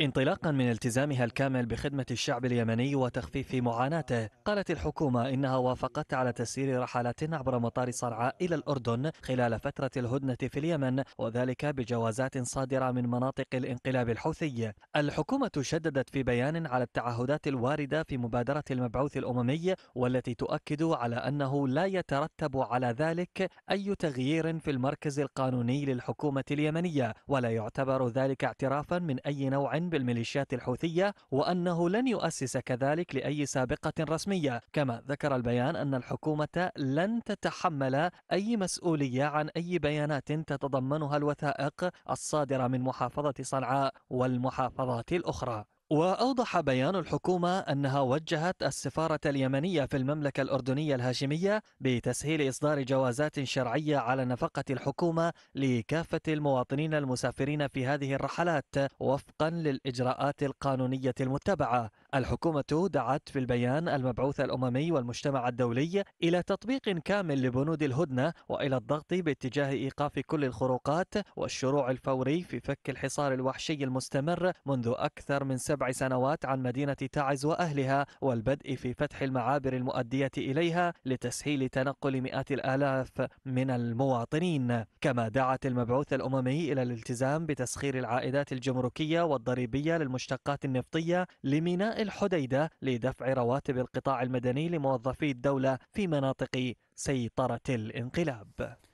انطلاقا من التزامها الكامل بخدمة الشعب اليمني وتخفيف معاناته قالت الحكومة إنها وافقت على تسيير رحلات عبر مطار صنعاء إلى الأردن خلال فترة الهدنة في اليمن وذلك بجوازات صادرة من مناطق الانقلاب الحوثي الحكومة شددت في بيان على التعهدات الواردة في مبادرة المبعوث الأممي والتي تؤكد على أنه لا يترتب على ذلك أي تغيير في المركز القانوني للحكومة اليمنية ولا يعتبر ذلك اعترافا من أي نوع نوع بالميليشيات الحوثية وأنه لن يؤسس كذلك لأي سابقة رسمية كما ذكر البيان أن الحكومة لن تتحمل أي مسؤولية عن أي بيانات تتضمنها الوثائق الصادرة من محافظة صنعاء والمحافظات الأخرى وأوضح بيان الحكومة أنها وجهت السفارة اليمنية في المملكة الأردنية الهاشمية بتسهيل إصدار جوازات شرعية على نفقة الحكومة لكافة المواطنين المسافرين في هذه الرحلات وفقا للإجراءات القانونية المتبعة الحكومة دعت في البيان المبعوث الأممي والمجتمع الدولي إلى تطبيق كامل لبنود الهدنة وإلى الضغط باتجاه إيقاف كل الخروقات والشروع الفوري في فك الحصار الوحشي المستمر منذ أكثر من سبع سنوات عن مدينة تعز وأهلها والبدء في فتح المعابر المؤدية إليها لتسهيل تنقل مئات الآلاف من المواطنين كما دعت المبعوث الأممي إلى الالتزام بتسخير العائدات الجمركية والضريبية للمشتقات النفطية لميناء الحديدة لدفع رواتب القطاع المدني لموظفي الدولة في مناطق سيطرة الانقلاب